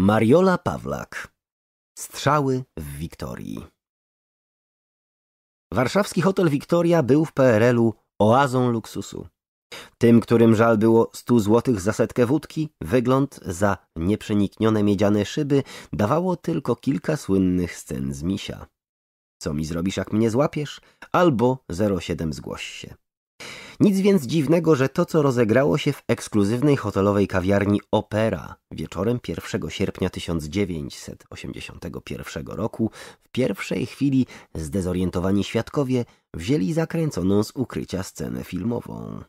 Mariola Pawlak Strzały w Wiktorii Warszawski hotel Wiktoria był w PRL-u oazą luksusu. Tym, którym żal było stu złotych za setkę wódki, wygląd za nieprzeniknione miedziane szyby dawało tylko kilka słynnych scen z misia. Co mi zrobisz, jak mnie złapiesz? Albo 07 zgłoś się. Nic więc dziwnego, że to, co rozegrało się w ekskluzywnej hotelowej kawiarni Opera wieczorem 1 sierpnia 1981 roku, w pierwszej chwili zdezorientowani świadkowie wzięli zakręconą z ukrycia scenę filmową.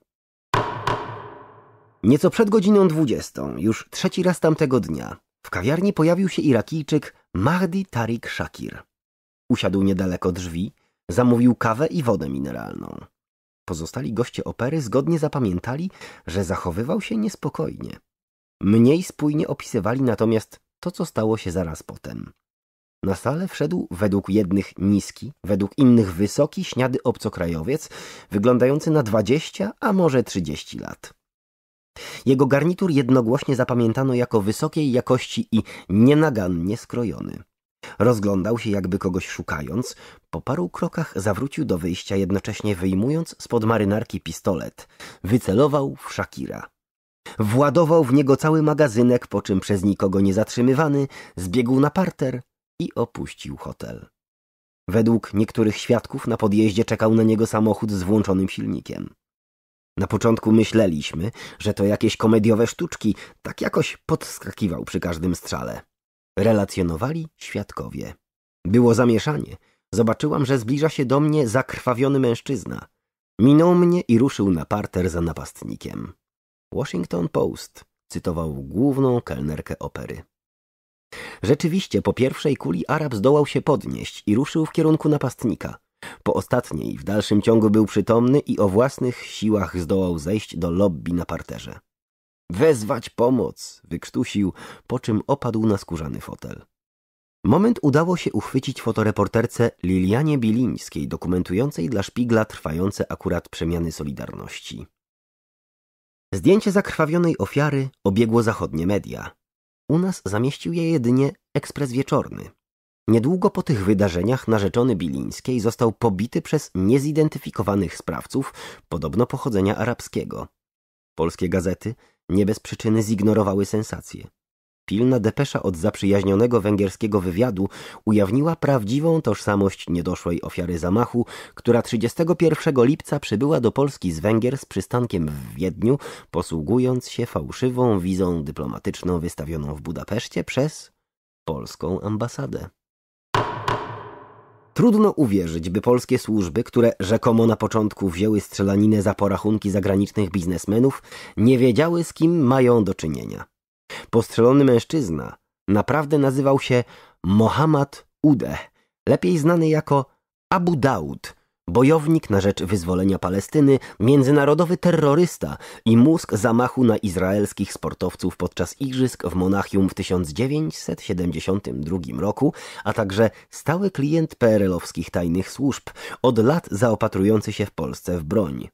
Nieco przed godziną 20, już trzeci raz tamtego dnia, w kawiarni pojawił się Irakijczyk Mahdi Tariq Shakir. Usiadł niedaleko drzwi, zamówił kawę i wodę mineralną. Pozostali goście opery zgodnie zapamiętali, że zachowywał się niespokojnie. Mniej spójnie opisywali natomiast to, co stało się zaraz potem. Na salę wszedł według jednych niski, według innych wysoki, śniady obcokrajowiec, wyglądający na dwadzieścia, a może trzydzieści lat. Jego garnitur jednogłośnie zapamiętano jako wysokiej jakości i nienagannie skrojony. Rozglądał się, jakby kogoś szukając. Po paru krokach zawrócił do wyjścia, jednocześnie wyjmując spod marynarki pistolet. Wycelował w Shakira. Władował w niego cały magazynek, po czym przez nikogo nie zatrzymywany, zbiegł na parter i opuścił hotel. Według niektórych świadków na podjeździe czekał na niego samochód z włączonym silnikiem. Na początku myśleliśmy, że to jakieś komediowe sztuczki, tak jakoś podskakiwał przy każdym strzale relacjonowali świadkowie. Było zamieszanie. Zobaczyłam, że zbliża się do mnie zakrwawiony mężczyzna. Minął mnie i ruszył na parter za napastnikiem. Washington Post cytował główną kelnerkę opery. Rzeczywiście, po pierwszej kuli Arab zdołał się podnieść i ruszył w kierunku napastnika. Po ostatniej w dalszym ciągu był przytomny i o własnych siłach zdołał zejść do lobby na parterze. Wezwać pomoc! wykrztusił, po czym opadł na skórzany fotel. Moment udało się uchwycić fotoreporterce Lilianie Bilińskiej, dokumentującej dla Szpigla trwające akurat przemiany Solidarności. Zdjęcie zakrwawionej ofiary obiegło zachodnie media. U nas zamieścił je jedynie ekspres wieczorny. Niedługo po tych wydarzeniach narzeczony Bilińskiej został pobity przez niezidentyfikowanych sprawców, podobno pochodzenia arabskiego. Polskie gazety nie bez przyczyny zignorowały sensacje. Pilna depesza od zaprzyjaźnionego węgierskiego wywiadu ujawniła prawdziwą tożsamość niedoszłej ofiary zamachu, która 31 lipca przybyła do Polski z Węgier z przystankiem w Wiedniu, posługując się fałszywą wizą dyplomatyczną wystawioną w Budapeszcie przez polską ambasadę. Trudno uwierzyć, by polskie służby, które rzekomo na początku wzięły strzelaninę za porachunki zagranicznych biznesmenów, nie wiedziały z kim mają do czynienia. Postrzelony mężczyzna naprawdę nazywał się Mohammad Udeh, lepiej znany jako Abu Daud – bojownik na rzecz wyzwolenia Palestyny, międzynarodowy terrorysta i mózg zamachu na izraelskich sportowców podczas igrzysk w Monachium w 1972 roku, a także stały klient PRL-owskich tajnych służb, od lat zaopatrujący się w Polsce w broń.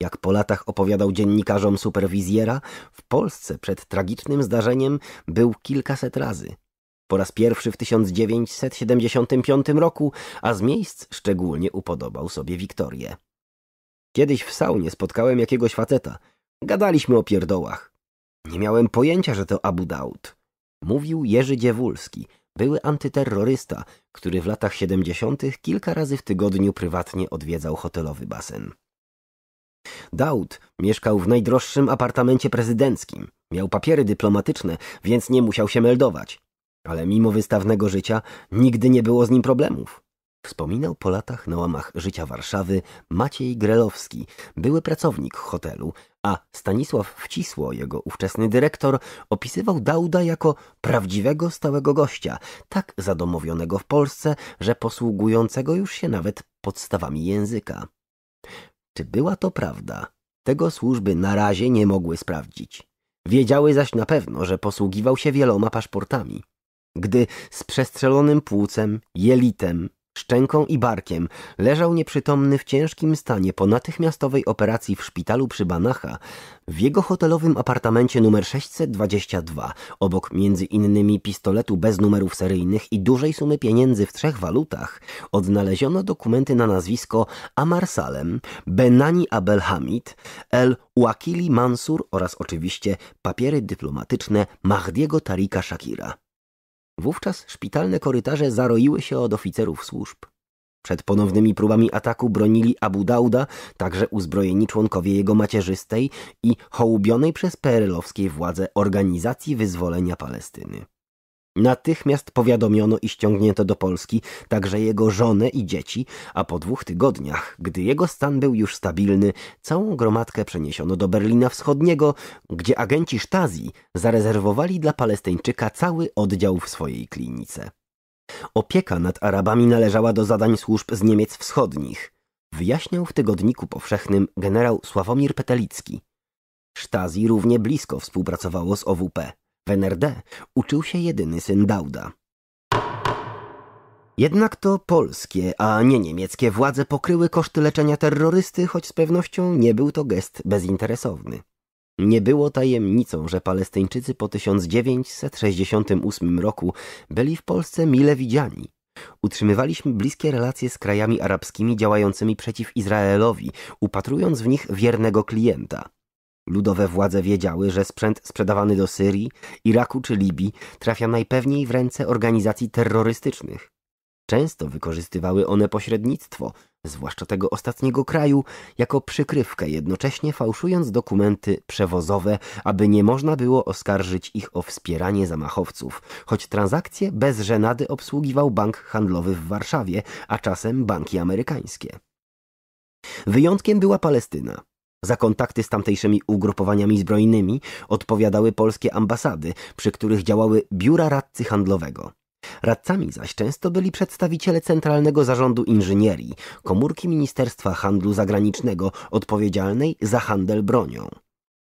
Jak po latach opowiadał dziennikarzom superwizjera, w Polsce przed tragicznym zdarzeniem był kilkaset razy po raz pierwszy w 1975 roku, a z miejsc szczególnie upodobał sobie Wiktorię. Kiedyś w saunie spotkałem jakiegoś faceta. Gadaliśmy o pierdołach. Nie miałem pojęcia, że to Abu Daud. Mówił Jerzy Dziewulski, były antyterrorysta, który w latach 70. kilka razy w tygodniu prywatnie odwiedzał hotelowy basen. Daud mieszkał w najdroższym apartamencie prezydenckim. Miał papiery dyplomatyczne, więc nie musiał się meldować ale mimo wystawnego życia nigdy nie było z nim problemów. Wspominał po latach na łamach życia Warszawy Maciej Grelowski, były pracownik hotelu, a Stanisław Wcisło, jego ówczesny dyrektor, opisywał Dauda jako prawdziwego stałego gościa, tak zadomowionego w Polsce, że posługującego już się nawet podstawami języka. Czy była to prawda? Tego służby na razie nie mogły sprawdzić. Wiedziały zaś na pewno, że posługiwał się wieloma paszportami gdy z przestrzelonym płucem, jelitem, szczęką i barkiem leżał nieprzytomny w ciężkim stanie po natychmiastowej operacji w szpitalu przy Banacha, w jego hotelowym apartamencie numer 622, obok między innymi pistoletu bez numerów seryjnych i dużej sumy pieniędzy w trzech walutach, odnaleziono dokumenty na nazwisko Amar Salem, Benani Abelhamid, El Wakili Mansur oraz oczywiście papiery dyplomatyczne Mahdiego Tarika Shakira. Wówczas szpitalne korytarze zaroiły się od oficerów służb. Przed ponownymi próbami ataku bronili Abu Dauda, także uzbrojeni członkowie jego macierzystej i hołubionej przez perelowskie władze Organizacji Wyzwolenia Palestyny. Natychmiast powiadomiono i ściągnięto do Polski także jego żonę i dzieci, a po dwóch tygodniach, gdy jego stan był już stabilny, całą gromadkę przeniesiono do Berlina Wschodniego, gdzie agenci Stasi zarezerwowali dla Palestyńczyka cały oddział w swojej klinice. Opieka nad Arabami należała do zadań służb z Niemiec Wschodnich, wyjaśniał w tygodniku powszechnym generał Sławomir Petelicki. Stasi równie blisko współpracowało z OWP. W NRD uczył się jedyny syn Dauda. Jednak to polskie, a nie niemieckie władze pokryły koszty leczenia terrorysty, choć z pewnością nie był to gest bezinteresowny. Nie było tajemnicą, że Palestyńczycy po 1968 roku byli w Polsce mile widziani. Utrzymywaliśmy bliskie relacje z krajami arabskimi działającymi przeciw Izraelowi, upatrując w nich wiernego klienta. Ludowe władze wiedziały, że sprzęt sprzedawany do Syrii, Iraku czy Libii trafia najpewniej w ręce organizacji terrorystycznych. Często wykorzystywały one pośrednictwo, zwłaszcza tego ostatniego kraju, jako przykrywkę, jednocześnie fałszując dokumenty przewozowe, aby nie można było oskarżyć ich o wspieranie zamachowców, choć transakcje bez żenady obsługiwał bank handlowy w Warszawie, a czasem banki amerykańskie. Wyjątkiem była Palestyna. Za kontakty z tamtejszymi ugrupowaniami zbrojnymi odpowiadały polskie ambasady, przy których działały biura radcy handlowego. Radcami zaś często byli przedstawiciele Centralnego Zarządu Inżynierii, komórki Ministerstwa Handlu Zagranicznego odpowiedzialnej za handel bronią.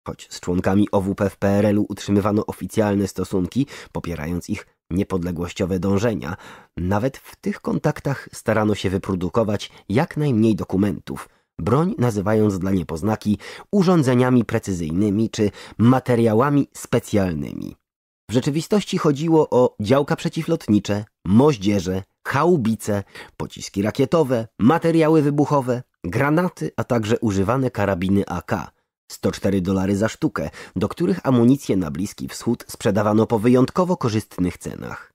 Choć z członkami OWP w PRL-u utrzymywano oficjalne stosunki, popierając ich niepodległościowe dążenia, nawet w tych kontaktach starano się wyprodukować jak najmniej dokumentów – broń nazywając dla niepoznaki urządzeniami precyzyjnymi czy materiałami specjalnymi. W rzeczywistości chodziło o działka przeciwlotnicze, moździerze, chałubice, pociski rakietowe, materiały wybuchowe, granaty, a także używane karabiny AK. 104 dolary za sztukę, do których amunicję na Bliski Wschód sprzedawano po wyjątkowo korzystnych cenach.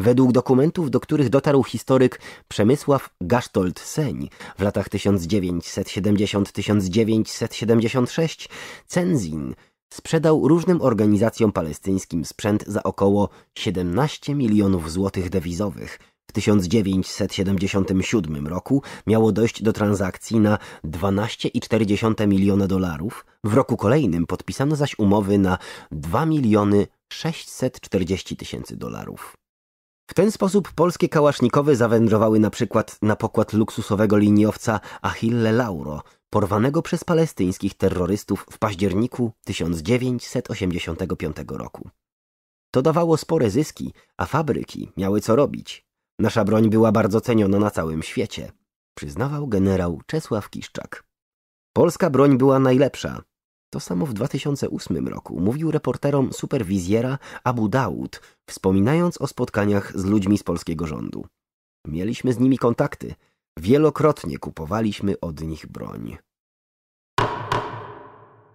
Według dokumentów, do których dotarł historyk Przemysław Gasztold-Seń w latach 1970-1976, Cenzin sprzedał różnym organizacjom palestyńskim sprzęt za około 17 milionów złotych dewizowych – w 1977 roku miało dojść do transakcji na 12,4 miliona dolarów, w roku kolejnym podpisano zaś umowy na 2 miliony 640 tysięcy dolarów. W ten sposób polskie kałasznikowy zawędrowały na przykład na pokład luksusowego liniowca Achille Lauro, porwanego przez palestyńskich terrorystów w październiku 1985 roku. To dawało spore zyski, a fabryki miały co robić. Nasza broń była bardzo ceniona na całym świecie, przyznawał generał Czesław Kiszczak. Polska broń była najlepsza, to samo w 2008 roku mówił reporterom superwizjera Abu Daud, wspominając o spotkaniach z ludźmi z polskiego rządu. Mieliśmy z nimi kontakty. Wielokrotnie kupowaliśmy od nich broń.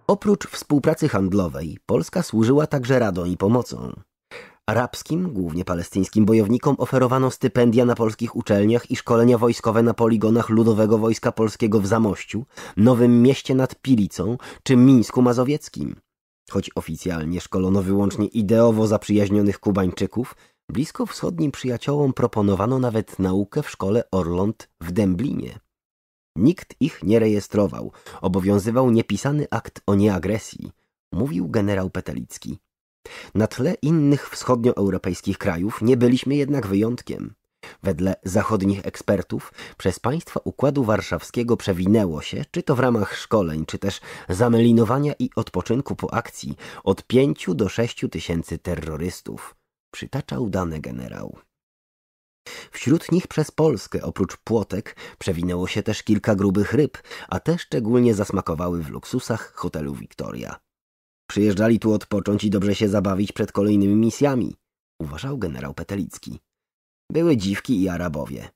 Oprócz współpracy handlowej, Polska służyła także radą i pomocą. Arabskim, głównie palestyńskim bojownikom oferowano stypendia na polskich uczelniach i szkolenia wojskowe na poligonach Ludowego Wojska Polskiego w Zamościu, Nowym Mieście nad Pilicą czy Mińsku Mazowieckim. Choć oficjalnie szkolono wyłącznie ideowo zaprzyjaźnionych Kubańczyków, blisko wschodnim przyjaciołom proponowano nawet naukę w szkole Orląt w Dęblinie. Nikt ich nie rejestrował, obowiązywał niepisany akt o nieagresji, mówił generał Petelicki. Na tle innych wschodnioeuropejskich krajów nie byliśmy jednak wyjątkiem. Wedle zachodnich ekspertów przez państwa Układu Warszawskiego przewinęło się, czy to w ramach szkoleń, czy też zamelinowania i odpoczynku po akcji, od pięciu do sześciu tysięcy terrorystów, przytaczał dane generał. Wśród nich przez Polskę oprócz płotek przewinęło się też kilka grubych ryb, a te szczególnie zasmakowały w luksusach hotelu Victoria. Przyjeżdżali tu odpocząć i dobrze się zabawić przed kolejnymi misjami, uważał generał Petelicki. Były dziwki i Arabowie.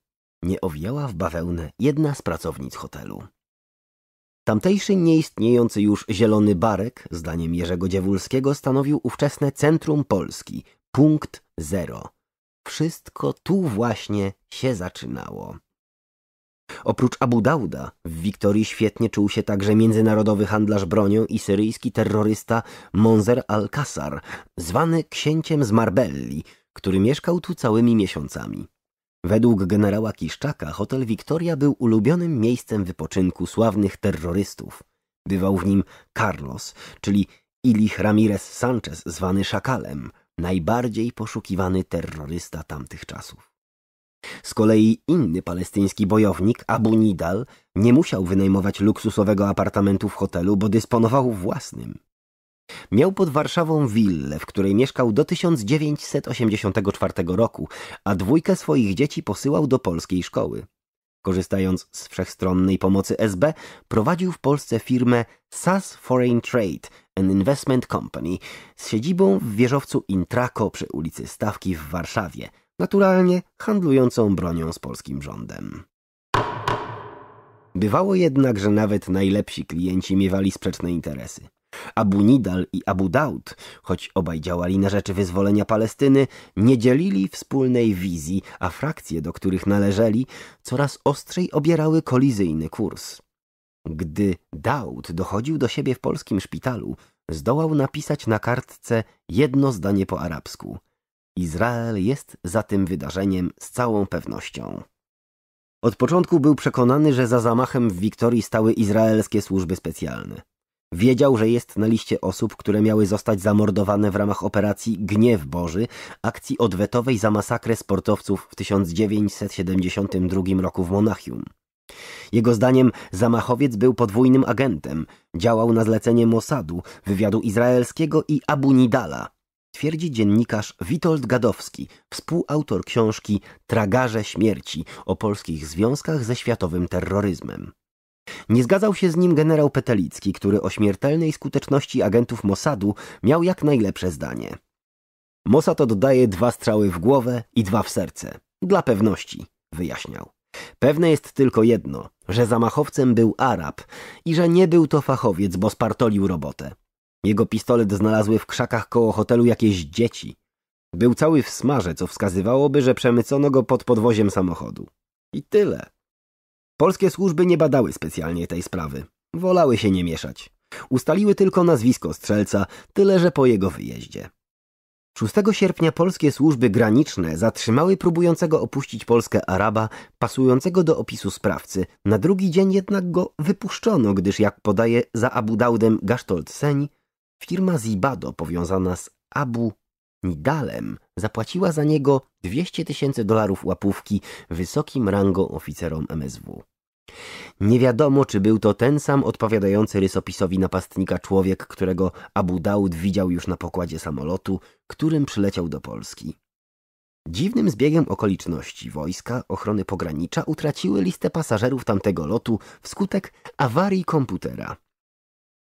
Nie owijała w bawełnę jedna z pracownic hotelu. Tamtejszy nieistniejący już Zielony Barek, zdaniem Jerzego Dziewulskiego, stanowił ówczesne centrum Polski, punkt zero. Wszystko tu właśnie się zaczynało. Oprócz Abu Dauda w Wiktorii świetnie czuł się także międzynarodowy handlarz bronią i syryjski terrorysta Monzer al-Kassar, zwany księciem z Marbelli, który mieszkał tu całymi miesiącami. Według generała Kiszczaka hotel Wiktoria był ulubionym miejscem wypoczynku sławnych terrorystów. Bywał w nim Carlos, czyli Ilich Ramirez Sanchez, zwany Szakalem, najbardziej poszukiwany terrorysta tamtych czasów. Z kolei inny palestyński bojownik, Abu Nidal, nie musiał wynajmować luksusowego apartamentu w hotelu, bo dysponował własnym. Miał pod Warszawą willę, w której mieszkał do 1984 roku, a dwójkę swoich dzieci posyłał do polskiej szkoły. Korzystając z wszechstronnej pomocy SB, prowadził w Polsce firmę SAS Foreign Trade and Investment Company z siedzibą w wieżowcu Intraco przy ulicy Stawki w Warszawie – naturalnie handlującą bronią z polskim rządem. Bywało jednak, że nawet najlepsi klienci miewali sprzeczne interesy. Abu Nidal i Abu Daud, choć obaj działali na rzecz wyzwolenia Palestyny, nie dzielili wspólnej wizji, a frakcje, do których należeli, coraz ostrzej obierały kolizyjny kurs. Gdy Daud dochodził do siebie w polskim szpitalu, zdołał napisać na kartce jedno zdanie po arabsku – Izrael jest za tym wydarzeniem z całą pewnością. Od początku był przekonany, że za zamachem w Wiktorii stały izraelskie służby specjalne. Wiedział, że jest na liście osób, które miały zostać zamordowane w ramach operacji Gniew Boży, akcji odwetowej za masakrę sportowców w 1972 roku w Monachium. Jego zdaniem zamachowiec był podwójnym agentem. Działał na zlecenie Mossadu, wywiadu izraelskiego i Abu Nidala, twierdzi dziennikarz Witold Gadowski, współautor książki Tragarze Śmierci o polskich związkach ze światowym terroryzmem. Nie zgadzał się z nim generał Petelicki, który o śmiertelnej skuteczności agentów Mossadu miał jak najlepsze zdanie. Mossad oddaje dwa strzały w głowę i dwa w serce. Dla pewności, wyjaśniał. Pewne jest tylko jedno, że zamachowcem był Arab i że nie był to fachowiec, bo spartolił robotę. Jego pistolet znalazły w krzakach koło hotelu jakieś dzieci. Był cały w smarze, co wskazywałoby, że przemycono go pod podwoziem samochodu. I tyle. Polskie służby nie badały specjalnie tej sprawy. Wolały się nie mieszać. Ustaliły tylko nazwisko strzelca, tyle że po jego wyjeździe. 6 sierpnia polskie służby graniczne zatrzymały próbującego opuścić Polskę Araba, pasującego do opisu sprawcy. Na drugi dzień jednak go wypuszczono, gdyż jak podaje za Abu Daudem Gasztold Seń, Firma Zibado powiązana z Abu Nidalem zapłaciła za niego 200 tysięcy dolarów łapówki wysokim rangą oficerom MSW. Nie wiadomo, czy był to ten sam odpowiadający rysopisowi napastnika człowiek, którego Abu Daud widział już na pokładzie samolotu, którym przyleciał do Polski. Dziwnym zbiegiem okoliczności wojska ochrony pogranicza utraciły listę pasażerów tamtego lotu wskutek awarii komputera.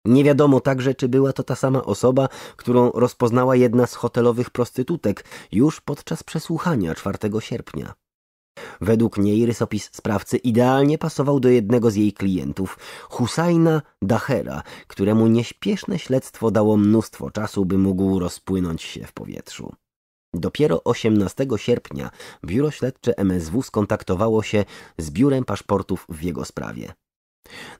Nie wiadomo także, czy była to ta sama osoba, którą rozpoznała jedna z hotelowych prostytutek już podczas przesłuchania 4 sierpnia. Według niej rysopis sprawcy idealnie pasował do jednego z jej klientów, Husajna Dachera, któremu nieśpieszne śledztwo dało mnóstwo czasu, by mógł rozpłynąć się w powietrzu. Dopiero 18 sierpnia biuro śledcze MSW skontaktowało się z biurem paszportów w jego sprawie.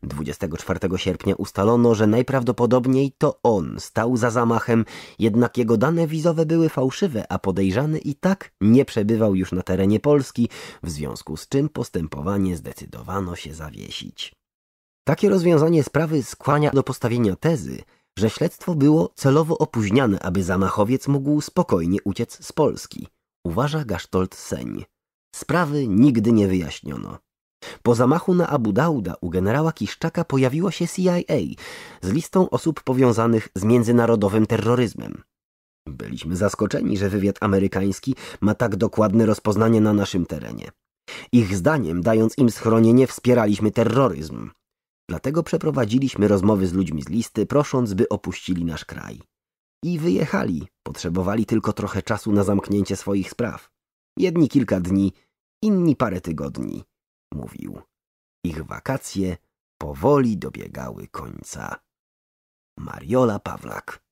24 sierpnia ustalono, że najprawdopodobniej to on stał za zamachem, jednak jego dane wizowe były fałszywe, a podejrzany i tak nie przebywał już na terenie Polski, w związku z czym postępowanie zdecydowano się zawiesić. Takie rozwiązanie sprawy skłania do postawienia tezy, że śledztwo było celowo opóźniane, aby zamachowiec mógł spokojnie uciec z Polski, uważa Gasztolt Seń. Sprawy nigdy nie wyjaśniono. Po zamachu na Abu Dauda u generała Kiszczaka pojawiła się CIA z listą osób powiązanych z międzynarodowym terroryzmem. Byliśmy zaskoczeni, że wywiad amerykański ma tak dokładne rozpoznanie na naszym terenie. Ich zdaniem, dając im schronienie, wspieraliśmy terroryzm. Dlatego przeprowadziliśmy rozmowy z ludźmi z listy, prosząc, by opuścili nasz kraj. I wyjechali. Potrzebowali tylko trochę czasu na zamknięcie swoich spraw. Jedni kilka dni, inni parę tygodni mówił. Ich wakacje powoli dobiegały końca. Mariola Pawlak